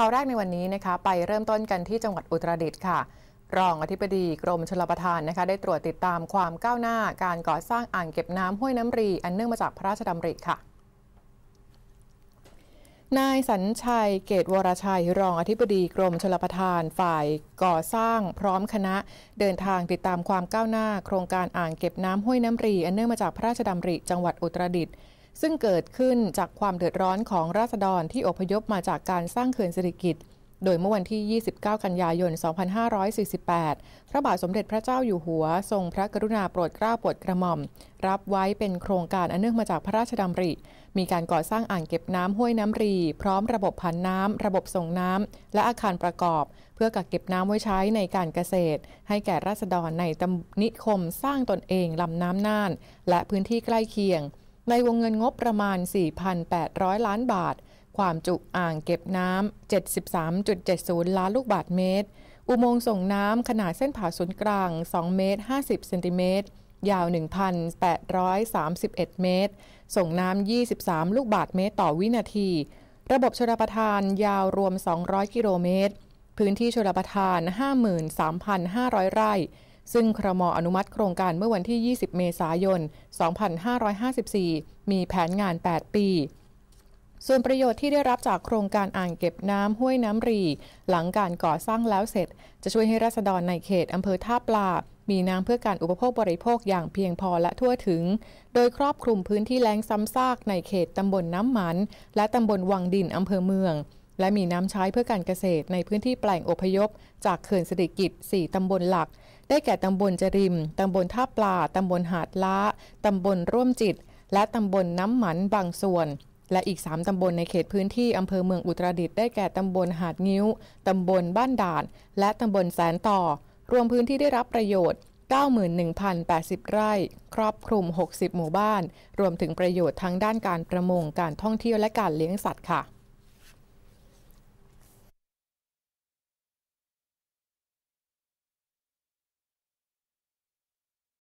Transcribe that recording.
ข่าวแรกในวันนี้นะคะไปเริ่มต้นกันที่จังหวัดอุตรดิตถ์ค่ะรองอธิบดีกรมชลประทานนะคะ ได้ตรวจติดตามความก้าวหน้าการก่อสร้างอ่างเก็บน้ำห้วยน้ำรีอันเนื่องมาจากพระราชดำริค่ะนายสัญชัยเกตวรชัยรองอธิบดีกรมชลประทานฝ่ายก่อสร้างพร้อมคณะเดินทางติดตามความก้าวหน้าโครงการอ่างเก็บน้ำห้วยน้ำรีอันเนื่องมาจากพระราชดำริ จังหวัดอุตรดิตถ์ซึ่งเกิดขึ้นจากความเดือดร้อนของราษฎรที่อพยพมาจากการสร้างเขื่อนสิริกิตโดยเมื่อวันที่ 29 กันยายน 2548 พระบาทสมเด็จพระเจ้าอยู่หัว ทรงพระกรุณาโปรดเกล้าโปรดกระหม่อม รับไว้เป็นโครงการอันเนื่องมาจากพระราชดำริ มีการก่อสร้างอ่างเก็บน้ำห้วยน้ำรี พร้อมระบบผันน้ำระบบส่งน้ำและอาคารประกอบ เพื่อกักเก็บน้ำไว้ใช้ในการเกษตร ให้แก่ราษฎรในตำนิคมสร้างตนเองลำน้ำน่านและพื้นที่ใกล้เคียงในวงเงินงบประมาณ 4,800 ล้านบาท ความจุอ่างเก็บน้ำ 73.70ล้านลูกบาทเมตร อุโมงค์ส่งน้ำขนาดเส้นผ่าศูนย์กลาง 2 เมตร 50 เซนติเมตร ยาว 1,831 เมตร ส่งน้ำ 23 ลูกบาทเมตรต่อวินาที ระบบชลประทานยาวรวม 200 กิโลเมตร พื้นที่ชลประทาน 53,500 ไร่ซึ่งครมอนุมัติโครงการเมื่อวันที่ 20 เมษายน 2554 มีแผนงาน 8 ปี ส่วนประโยชน์ที่ได้รับจากโครงการอ่างเก็บน้ำห้วยน้ำรีหลังการก่อสร้างแล้วเสร็จ จะช่วยให้ราษฎรในเขตอำเภอท่าปลามีน้ำเพื่อการอุปโภคบริโภคอย่างเพียงพอและทั่วถึง โดยครอบคลุมพื้นที่แล้งซ้ำซากในเขตตำบลน้ำหมัน และตำบลวังดินอำเภอเมืองและมีน้ำใช้เพื่อการเกษตรในพื้นที่แปลงอพยพ จากเขื่อนเศรษฐกิจ 4ตำบลหลัก ได้แก่ตำบลจริมตำบลท่าปลาตำบลหาดล้าตำบลร่วมจิต และตำบลน้ำหมันบางส่วน และอีก 3ตำบลในเขตพื้นที่อำเภอเมืองอุตรดิตถ์ได้แก่ตำบลหาดงิ้วตำบลบ้านด่าน และตำบลแสนต่อ รวมพื้นที่ได้รับประโยชน์91,080ไร่ ครอบคลุม 60 หมู่บ้าน รวมถึงประโยชน์ทั้งด้านการประมง การท่องเที่ยวและการเลี้ยงสัตว์ค่ะ